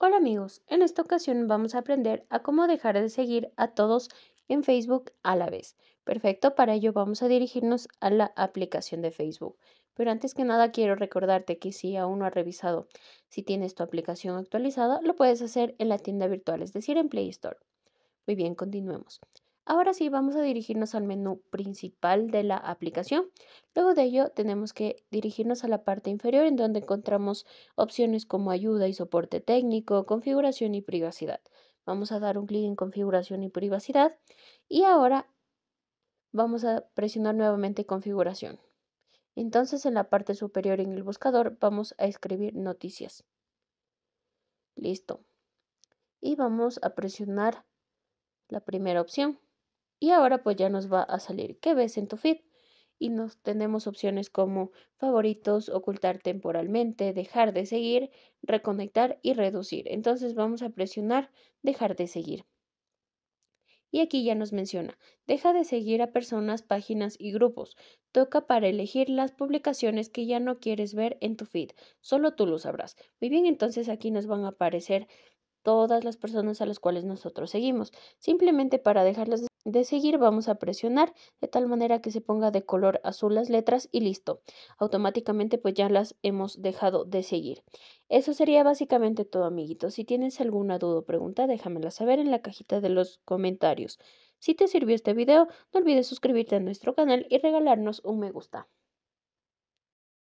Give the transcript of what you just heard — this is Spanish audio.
Hola amigos, en esta ocasión vamos a aprender a cómo dejar de seguir a todos en Facebook a la vez. Perfecto, para ello vamos a dirigirnos a la aplicación de Facebook. Pero antes que nada quiero recordarte que si aún no has revisado, si tienes tu aplicación actualizada, lo puedes hacer en la tienda virtual, es decir, en Play Store. Muy bien, continuemos. Ahora sí, vamos a dirigirnos al menú principal de la aplicación. Luego de ello, tenemos que dirigirnos a la parte inferior en donde encontramos opciones como ayuda y soporte técnico, configuración y privacidad. Vamos a dar un clic en configuración y privacidad y ahora vamos a presionar nuevamente configuración. Entonces, en la parte superior en el buscador vamos a escribir noticias. Listo. Y vamos a presionar la primera opción. Y ahora pues ya nos va a salir qué ves en tu feed. Y nos tenemos opciones como favoritos, ocultar temporalmente, dejar de seguir, reconectar y reducir. Entonces vamos a presionar dejar de seguir. Y aquí ya nos menciona, deja de seguir a personas, páginas y grupos. Toca para elegir las publicaciones que ya no quieres ver en tu feed. Solo tú lo sabrás. Muy bien, entonces aquí nos van a aparecer todas las personas a las cuales nosotros seguimos, simplemente para dejarlas de seguir vamos a presionar de tal manera que se ponga de color azul las letras y listo. Automáticamente pues ya las hemos dejado de seguir. Eso sería básicamente todo amiguitos. Si tienes alguna duda o pregunta déjamela saber en la cajita de los comentarios. Si te sirvió este video no olvides suscribirte a nuestro canal y regalarnos un me gusta.